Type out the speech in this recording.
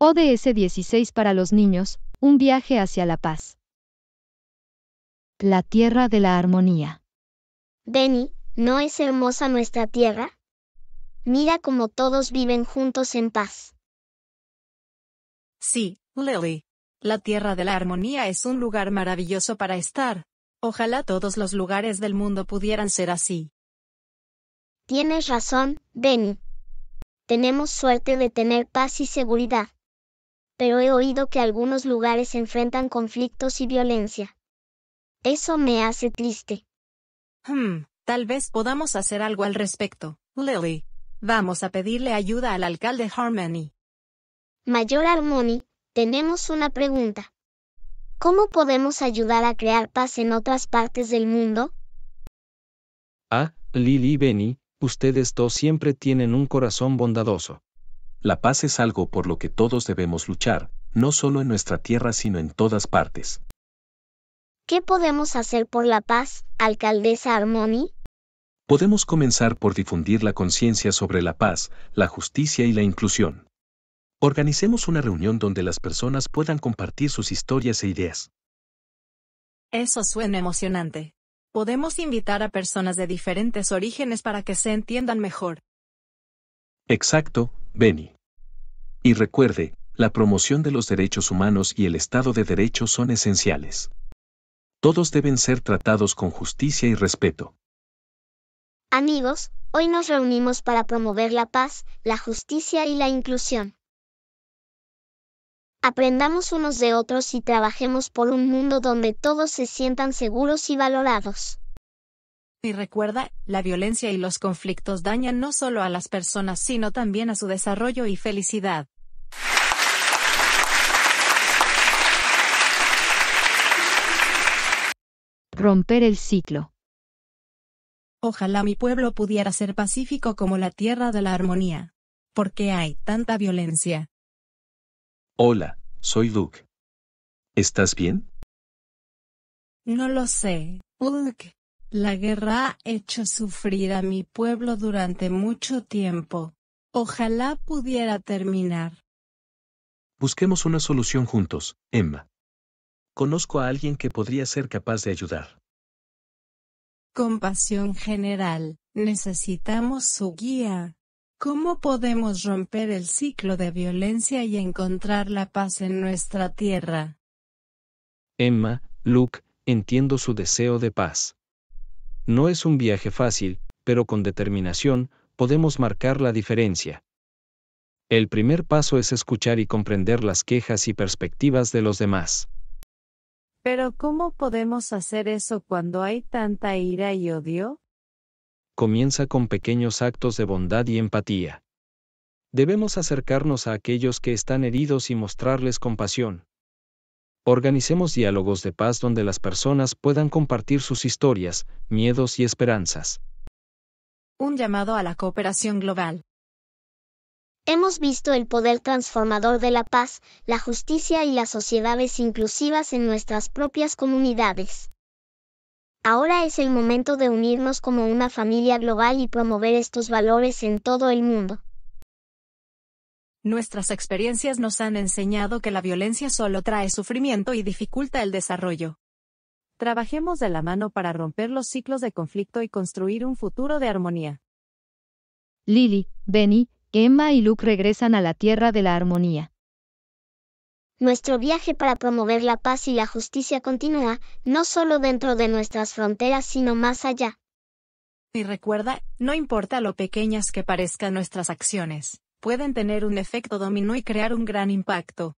ODS 16 para los niños, un viaje hacia la paz. La tierra de la armonía. Benny, ¿no es hermosa nuestra tierra? Mira cómo todos viven juntos en paz. Sí, Lily. La tierra de la armonía es un lugar maravilloso para estar. Ojalá todos los lugares del mundo pudieran ser así. Tienes razón, Benny. Tenemos suerte de tener paz y seguridad pero he oído que algunos lugares enfrentan conflictos y violencia. Eso me hace triste. Hmm, tal vez podamos hacer algo al respecto, Lily. Vamos a pedirle ayuda al alcalde Harmony. Mayor Harmony, tenemos una pregunta. ¿Cómo podemos ayudar a crear paz en otras partes del mundo? Ah, Lily y Benny, ustedes dos siempre tienen un corazón bondadoso. La paz es algo por lo que todos debemos luchar, no solo en nuestra tierra sino en todas partes. ¿Qué podemos hacer por la paz, alcaldesa Armoni? Podemos comenzar por difundir la conciencia sobre la paz, la justicia y la inclusión. Organicemos una reunión donde las personas puedan compartir sus historias e ideas. Eso suena emocionante. Podemos invitar a personas de diferentes orígenes para que se entiendan mejor. Exacto, Benny. Y recuerde, la promoción de los derechos humanos y el Estado de Derecho son esenciales. Todos deben ser tratados con justicia y respeto. Amigos, hoy nos reunimos para promover la paz, la justicia y la inclusión. Aprendamos unos de otros y trabajemos por un mundo donde todos se sientan seguros y valorados. Y recuerda, la violencia y los conflictos dañan no solo a las personas, sino también a su desarrollo y felicidad. Romper el ciclo. Ojalá mi pueblo pudiera ser pacífico como la tierra de la armonía. ¿Por qué hay tanta violencia? Hola, soy Luke. ¿Estás bien? No lo sé, Luke. La guerra ha hecho sufrir a mi pueblo durante mucho tiempo. Ojalá pudiera terminar. Busquemos una solución juntos, Emma. Conozco a alguien que podría ser capaz de ayudar. Compasión general. Necesitamos su guía. ¿Cómo podemos romper el ciclo de violencia y encontrar la paz en nuestra tierra? Emma, Luke, entiendo su deseo de paz. No es un viaje fácil, pero con determinación, podemos marcar la diferencia. El primer paso es escuchar y comprender las quejas y perspectivas de los demás. Pero ¿cómo podemos hacer eso cuando hay tanta ira y odio? Comienza con pequeños actos de bondad y empatía. Debemos acercarnos a aquellos que están heridos y mostrarles compasión. Organicemos diálogos de paz donde las personas puedan compartir sus historias, miedos y esperanzas. Un llamado a la cooperación global. Hemos visto el poder transformador de la paz, la justicia y las sociedades inclusivas en nuestras propias comunidades. Ahora es el momento de unirnos como una familia global y promover estos valores en todo el mundo. Nuestras experiencias nos han enseñado que la violencia solo trae sufrimiento y dificulta el desarrollo. Trabajemos de la mano para romper los ciclos de conflicto y construir un futuro de armonía. Lili, Benny, Emma y Luke regresan a la Tierra de la Armonía. Nuestro viaje para promover la paz y la justicia continúa, no solo dentro de nuestras fronteras, sino más allá. Y recuerda, no importa lo pequeñas que parezcan nuestras acciones, pueden tener un efecto dominó y crear un gran impacto.